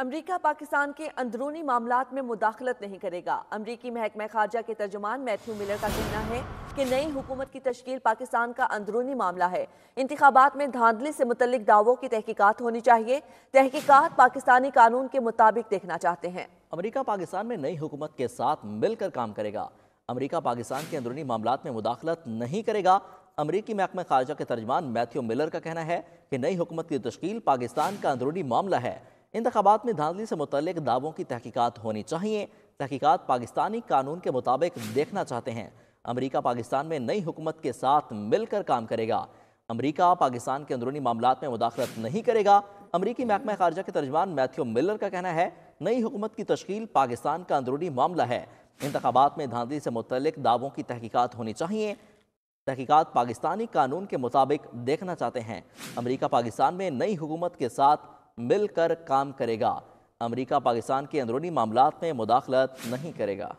अमरीका पाकिस्तान के अंदरूनी मामला में मुदाखलत नहीं करेगा अमरीकी महकमा खारजा के तर्जुमान मैथ्यू मिलर का कहना है कि नई हुकूमत की तश्ल पाकिस्तान का अंदरूनी मामला है इंतबात में धांधली से मुतलिक दावों की तहकीकत होनी चाहिए तहकीकत पाकिस्तानी कानून के मुताबिक देखना चाहते हैं अमरीका पाकिस्तान में नई हुकूमत के साथ मिलकर काम करेगा अमरीका पाकिस्तान के अंदरूनी मामला में मुदाखलत नहीं करेगा अमरीकी महकमा खारजा के तर्जमान मैथ्यू मिलर का कहना है कि नई हुकूमत की तश्ल पाकिस्तान का अंदरूनी मामला है इंतबात में धांधली से मुतल दावों की तहकीकत होनी चाहिए तहकीकत पाकिस्तानी कानून के मुताबिक देखना चाहते हैं अमरीका पाकिस्तान में नई हुकूमत के साथ मिलकर काम करेगा अमरीका पाकिस्तान के अंदरूनी मामला में मुदाखलत नहीं करेगा अमरीकी महकमा खारजा के तर्जमान मैथ्यू मिलर का कहना है नई हुकूमत की तश्ील पाकिस्तान का अंदरूनी मामला है इंतबात में धांधली से मुतल दावों की तहकीकत होनी चाहिए तहकीकत पाकिस्तानी कानून के मुताबिक देखना चाहते हैं अमरीका पाकिस्तान में नई हुकूमत के साथ मिलकर काम करेगा अमरीका पाकिस्तान के अंदरूनी मामला में मुदाखलत नहीं करेगा